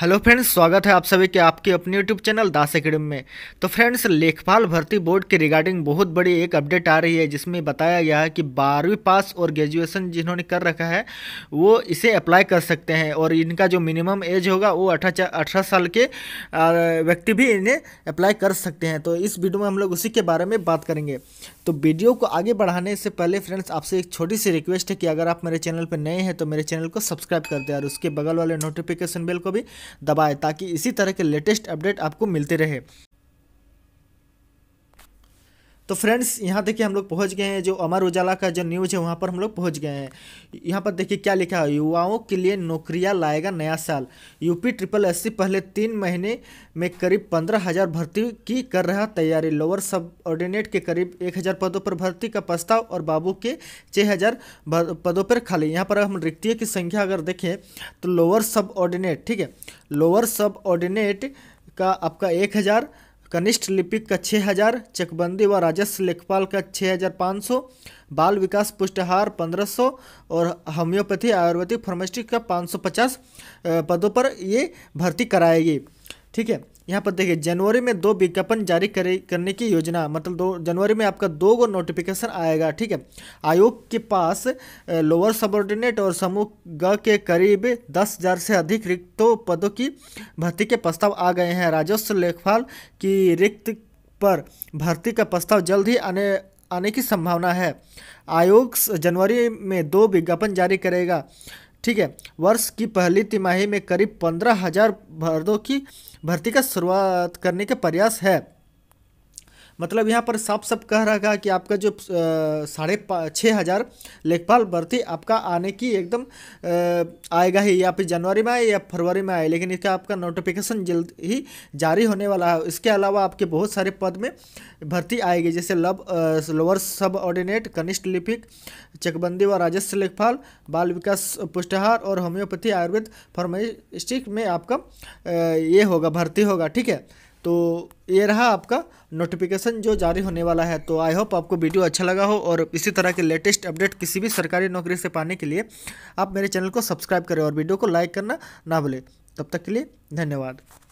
hello friends स्वागत है आप सभी के आपके अपने यूट्यूब चैनल दास अकेडम में तो फ्रेंड्स लेखपाल भर्ती बोर्ड के रिगार्डिंग बहुत बड़ी एक अपडेट आ रही है जिसमें बताया गया है कि बारहवीं पास और ग्रेजुएशन जिन्होंने कर रखा है वो इसे अप्लाई कर सकते हैं और इनका जो मिनिमम एज होगा वो अठारह अठारह साल के व्यक्ति भी इन्हें अप्लाई कर सकते हैं तो इस वीडियो में हम लोग उसी के बारे में बात करेंगे तो वीडियो को आगे बढ़ाने से पहले फ्रेंड्स आपसे एक छोटी सी रिक्वेस्ट है कि अगर आप मेरे चैनल पर नए हैं तो मेरे चैनल को सब्सक्राइब कर दें और उसके बगल वाले नोटिफिकेशन बिल को भी दबाएं ताकि इसी तरह के लेटेस्ट अपडेट आपको मिलते रहे तो फ्रेंड्स यहाँ देखिए हम लोग पहुँच गए हैं जो अमर उजाला का जो न्यूज़ है वहाँ पर हम लोग पहुँच गए हैं यहाँ पर देखिए क्या लिखा है युवाओं के लिए नौकरियाँ लाएगा नया साल यूपी ट्रिपल एस पहले तीन महीने में करीब पंद्रह हज़ार भर्ती की कर रहा तैयारी लोअर सब ऑर्डिनेट के करीब एक हज़ार पदों पर भर्ती का प्रस्ताव और बाबू के छः हज़ार पदों पर खाली यहाँ पर हम रिक्तियों की संख्या अगर देखें तो लोअर सब ऑर्डिनेट ठीक है लोअर सब ऑर्डिनेट का आपका एक हज़ार कनिष्ठ लिपिक का 6000 चकबंदी व राजस्व लेखपाल का 6500 बाल विकास पुष्टहार 1500 और होम्योपैथी आयुर्वेदिक फार्मेस्टिक का 550 पदों पर ये भर्ती कराएगी ठीक है यहाँ पर देखिए जनवरी में दो विज्ञापन जारी करे करने की योजना मतलब दो जनवरी में आपका दो गो नोटिफिकेशन आएगा ठीक है आयोग के पास लोअर सबॉर्डिनेट और समूह ग के करीब दस हज़ार से अधिक रिक्तों पदों की भर्ती के प्रस्ताव आ गए हैं राजस्व लेखपाल की रिक्त पर भर्ती का प्रस्ताव जल्द ही आने आने की संभावना है आयोग जनवरी में दो विज्ञापन जारी करेगा ठीक है वर्ष की पहली तिमाही में करीब पंद्रह हजार भर्दों की भर्ती का शुरुआत करने के प्रयास है मतलब यहाँ पर साफ साफ कह रहा कि आपका जो साढ़े छः हज़ार लेखपाल भर्ती आपका आने की एकदम आएगा ही या फिर जनवरी में आए या फरवरी में आए लेकिन इसका आपका नोटिफिकेशन जल्द ही जारी होने वाला है इसके अलावा आपके बहुत सारे पद में भर्ती आएगी जैसे लब लोअर सब ऑर्डिनेट कनिष्ठ लिपिक चकबंदी व राजस्व लेखपाल बाल विकास पुष्टहार और होम्योपैथी आयुर्वेद फार्मास्टिक में आपका ये होगा भर्ती होगा ठीक है तो ये रहा आपका नोटिफिकेशन जो जारी होने वाला है तो आई होप आपको वीडियो अच्छा लगा हो और इसी तरह के लेटेस्ट अपडेट किसी भी सरकारी नौकरी से पाने के लिए आप मेरे चैनल को सब्सक्राइब करें और वीडियो को लाइक करना ना भूलें तब तक के लिए धन्यवाद